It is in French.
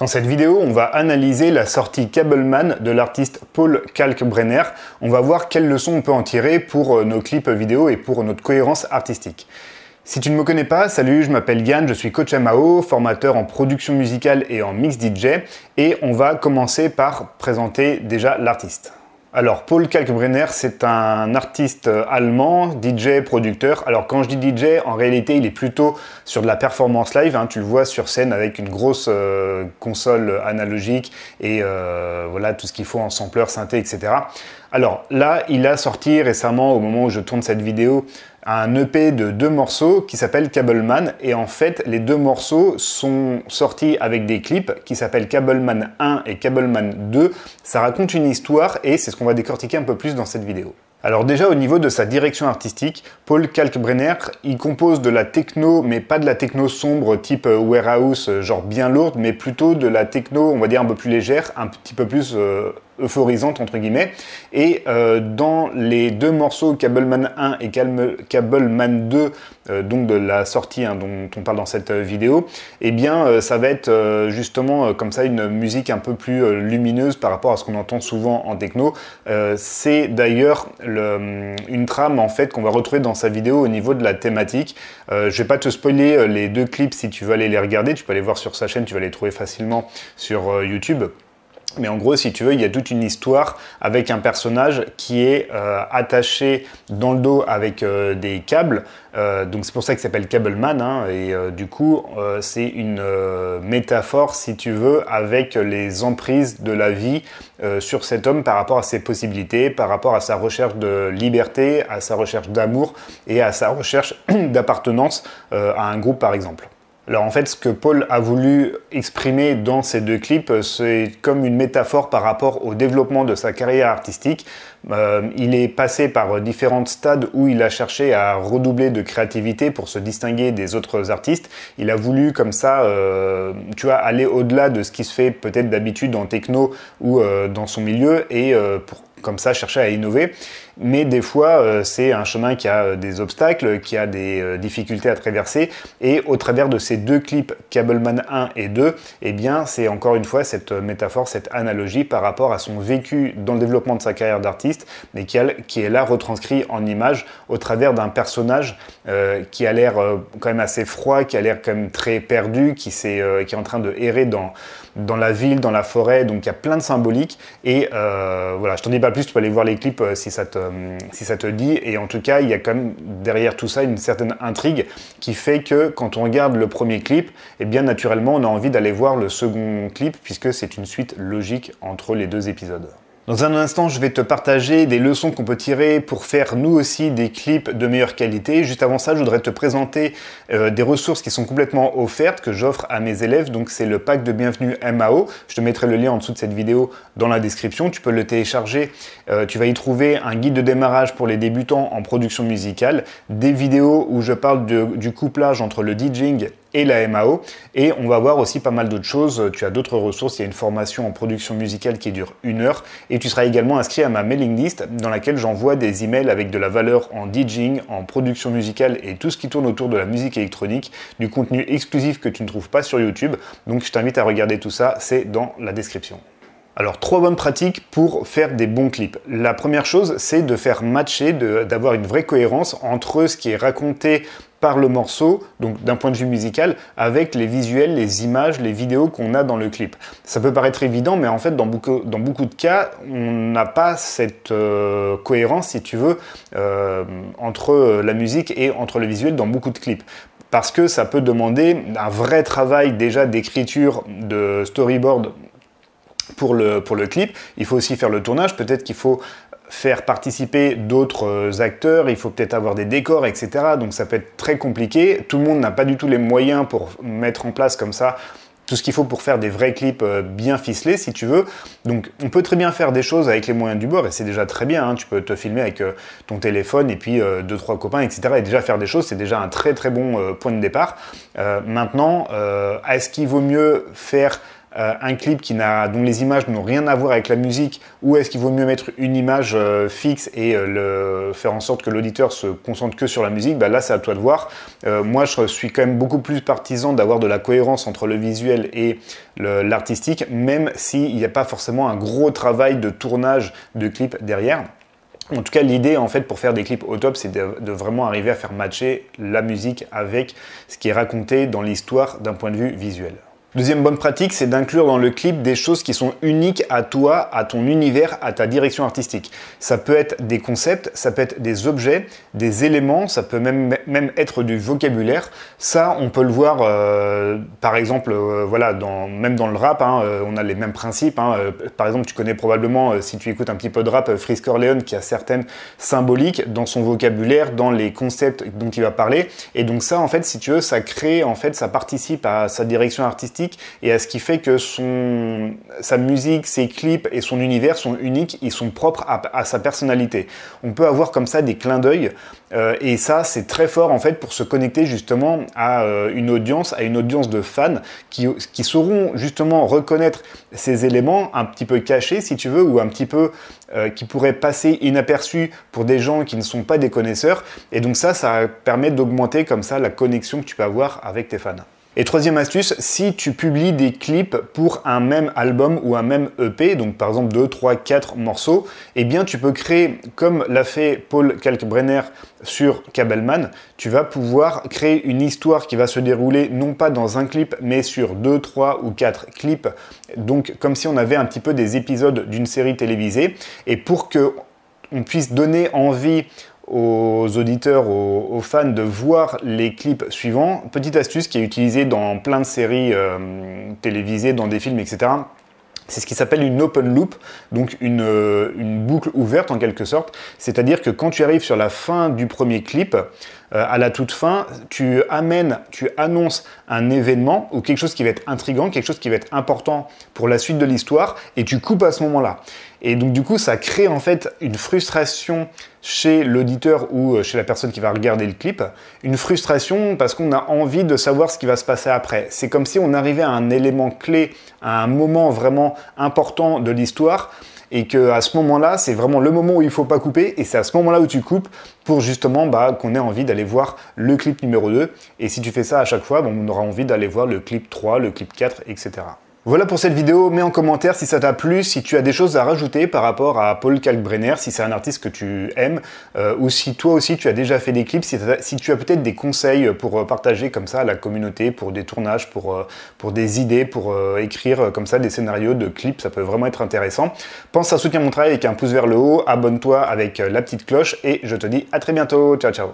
Dans cette vidéo, on va analyser la sortie Cableman de l'artiste Paul Kalkbrenner. On va voir quelles leçons on peut en tirer pour euh, nos clips vidéo et pour notre cohérence artistique. Si tu ne me connais pas, salut, je m'appelle Yann, je suis coach Mao, formateur en production musicale et en mix DJ, et on va commencer par présenter déjà l'artiste. Alors, Paul Kalkbrenner, c'est un artiste euh, allemand, DJ, producteur. Alors, quand je dis DJ, en réalité, il est plutôt sur de la performance live. Hein. Tu le vois sur scène avec une grosse euh, console analogique et euh, voilà tout ce qu'il faut en sampleur, synthé, etc. Alors, là, il a sorti récemment, au moment où je tourne cette vidéo, un EP de deux morceaux qui s'appelle Cableman et en fait les deux morceaux sont sortis avec des clips qui s'appellent Cableman 1 et Cableman 2. Ça raconte une histoire et c'est ce qu'on va décortiquer un peu plus dans cette vidéo. Alors déjà au niveau de sa direction artistique, Paul Kalkbrenner, il compose de la techno, mais pas de la techno sombre type euh, warehouse, euh, genre bien lourde, mais plutôt de la techno, on va dire un peu plus légère, un petit peu plus euh, euphorisante entre guillemets. Et euh, dans les deux morceaux Cableman 1 et Cableman 2, euh, donc de la sortie hein, dont on parle dans cette euh, vidéo, eh bien ça va être justement comme ça une musique un peu plus lumineuse par rapport à ce qu'on entend souvent en techno. C'est d'ailleurs hum, une trame en fait qu'on va retrouver dans sa vidéo au niveau de la thématique. je vais pas te spoiler les deux clips si tu veux aller les regarder, tu peux aller voir sur sa chaîne, tu vas les trouver facilement sur YouTube. Mais en gros, si tu veux, il y a toute une histoire avec un personnage qui est euh, attaché dans le dos avec euh, des câbles. Euh, donc c'est pour ça qu'il s'appelle Cableman. Hein, et du coup, c'est une métaphore, si tu veux, avec les emprises de la vie sur cet homme par rapport à ses possibilités, par rapport à sa recherche de liberté, à sa recherche d'amour et à sa recherche d'appartenance à un groupe, par exemple. Alors en fait, ce que Paul a voulu exprimer dans ces deux clips, c'est comme une métaphore par rapport au développement de sa carrière artistique. Euh, il est passé par différents stades où il a cherché à redoubler de créativité pour se distinguer des autres artistes. Il a voulu comme ça, euh, tu vois, aller au-delà de ce qui se fait peut-être d'habitude en techno ou euh, dans son milieu et pour comme ça chercher à innover. Mais des fois, euh, c'est un chemin qui a euh, des obstacles, qui a des euh, difficultés à traverser. Et au travers de ces deux clips, Cableman 1 et 2, eh bien, c'est encore une fois cette métaphore, cette analogie par rapport à son vécu dans le développement de sa carrière d'artiste, mais qui, est là retranscrit en image au travers d'un personnage qui a l'air quand même assez froid, qui a l'air quand même très perdu, qui, est, qui est en train de errer dans, la ville, dans la forêt. Donc, il y a plein de symboliques. Et voilà, je t'en dis pas plus, tu peux aller voir les clips euh, si, ça te, euh, si ça te dit. Et en tout cas, il y a quand même derrière tout ça une certaine intrigue qui fait que quand on regarde le premier clip, eh bien naturellement, on a envie d'aller voir le second clip puisque c'est une suite logique entre les deux épisodes. Dans un instant, je vais te partager des leçons qu'on peut tirer pour faire nous aussi des clips de meilleure qualité. Juste avant ça, je voudrais te présenter euh, des ressources qui sont complètement offertes que j'offre à mes élèves. Donc c'est le pack de bienvenue MAO. Je te mettrai le lien en dessous de cette vidéo dans la description. Tu peux le télécharger. Euh, tu vas y trouver un guide de démarrage pour les débutants en production musicale, des vidéos où je parle du couplage entre le DJing et la MAO. Et on va voir aussi pas mal d'autres choses. Tu as d'autres ressources. Il y a une formation en production musicale qui dure une heure. Et tu seras également inscrit à ma mailing list dans laquelle j'envoie des emails avec de la valeur en DJing, en production musicale et tout ce qui tourne autour de la musique électronique, du contenu exclusif que tu ne trouves pas sur YouTube. Donc je t'invite à regarder tout ça. C'est dans la description. Alors, trois bonnes pratiques pour faire des bons clips. La première chose, c'est de faire matcher, d'avoir une vraie cohérence entre ce qui est raconté par le morceau, donc d'un point de vue musical, avec les visuels, les images, les vidéos qu'on a dans le clip. Ça peut paraître évident, mais en fait, dans beaucoup, dans beaucoup de cas, on n'a pas cette euh, cohérence, si tu veux, euh, entre la musique et entre le visuel dans beaucoup de clips parce que ça peut demander un vrai travail déjà d'écriture, de storyboard pour le, pour le clip. Il faut aussi faire le tournage, peut-être qu'il faut faire participer d'autres euh, acteurs, il faut peut-être avoir des décors, etc. Donc ça peut être très compliqué. Tout le monde n'a pas du tout les moyens pour mettre en place comme ça tout ce qu'il faut pour faire des vrais clips euh, bien ficelés, si tu veux. Donc, on peut très bien faire des choses avec les moyens du bord, et c'est déjà très bien. Hein. Tu peux te filmer avec euh, ton téléphone et puis deux, trois copains, etc. Et déjà faire des choses, c'est déjà un très très bon point de départ. maintenant, est-ce qu'il vaut mieux faire euh, un clip qui dont les images n'ont rien à voir avec la musique ou est-ce qu'il vaut mieux mettre une image euh, fixe et euh, le, faire en sorte que l'auditeur se concentre que sur la musique bah, Là, c'est à toi de voir. moi, je suis quand même beaucoup plus partisan d'avoir de la cohérence entre le visuel et l'artistique, même s'il n'y a pas forcément un gros travail de tournage de clip derrière. En tout cas, l'idée en fait pour faire des clips au top, c'est de, vraiment arriver à faire matcher la musique avec ce qui est raconté dans l'histoire d'un point de vue visuel. Deuxième bonne pratique, c'est d'inclure dans le clip des choses qui sont uniques à toi, à ton univers, à ta direction artistique. Ça peut être des concepts, ça peut être des objets, des éléments, ça peut même, même être du vocabulaire. Ça, on peut le voir, euh, par exemple, euh, voilà, même dans le rap, hein, euh, on a les mêmes principes. Hein, par exemple, tu connais probablement, si tu écoutes un petit peu de rap, Frisk Corleone qui a certaines symboliques dans son vocabulaire, dans les concepts dont il va parler. Et donc ça, en fait, si tu veux, ça crée, en fait, ça participe à sa direction artistique et à ce qui fait que sa musique, ses clips et son univers sont uniques, ils sont propres à, sa personnalité. On peut avoir comme ça des clins d'œil euh, et ça c'est très fort en fait pour se connecter justement à euh, une audience, à une audience de fans qui, qui sauront justement reconnaître ces éléments un petit peu cachés si tu veux ou un petit peu euh, qui pourraient passer inaperçus pour des gens qui ne sont pas des connaisseurs et donc ça ça permet d'augmenter comme ça la connexion que tu peux avoir avec tes fans. Et troisième astuce, si tu publies des clips pour un même album ou un même EP, donc par exemple 2, 3, 4 morceaux, eh bien tu peux créer, comme l'a fait Paul Kalkbrenner sur Kabelman, tu vas pouvoir créer une histoire qui va se dérouler non pas dans un clip, mais sur 2, 3 ou 4 clips, donc comme si on avait un petit peu des épisodes d'une série télévisée, et pour que on puisse donner envie aux auditeurs, aux, fans de voir les clips suivants. Petite astuce qui est utilisée dans plein de séries euh, télévisées, dans des films, etc. C'est ce qui s'appelle une open loop, donc euh, une, boucle ouverte en quelque sorte. C'est-à-dire que quand tu arrives sur la fin du premier clip, euh, à la toute fin, tu amènes, tu annonces un événement ou quelque chose qui va être intrigant, quelque chose qui va être important pour la suite de l'histoire, et tu coupes à ce moment-là. Et donc du coup, ça crée en fait une frustration chez l'auditeur ou euh, chez la personne qui va regarder le clip, une frustration parce qu'on a envie de savoir ce qui va se passer après. C'est comme si on arrivait à un élément clé, à un moment vraiment important de l'histoire et que à ce moment-là, c'est vraiment le moment où il faut pas couper et c'est à ce moment-là où tu coupes pour justement bah, qu'on ait envie d'aller voir le clip numéro 2 et si tu fais ça à chaque fois, on aura envie d'aller voir le clip 3, le clip 4, etc. Voilà pour cette vidéo, mets en commentaire si ça t'a plu, si tu as des choses à rajouter par rapport à Paul Kalkbrenner, si c'est un artiste que tu aimes, euh, ou si toi aussi tu as déjà fait des clips, si, tu as peut-être des conseils pour euh, partager comme ça à la communauté, pour des tournages, pour, euh, pour des idées, pour écrire comme ça des scénarios de clips, ça peut vraiment être intéressant. Pense à soutenir mon travail avec un pouce vers le haut, abonne-toi avec la petite cloche, et je te dis à très bientôt, ciao ciao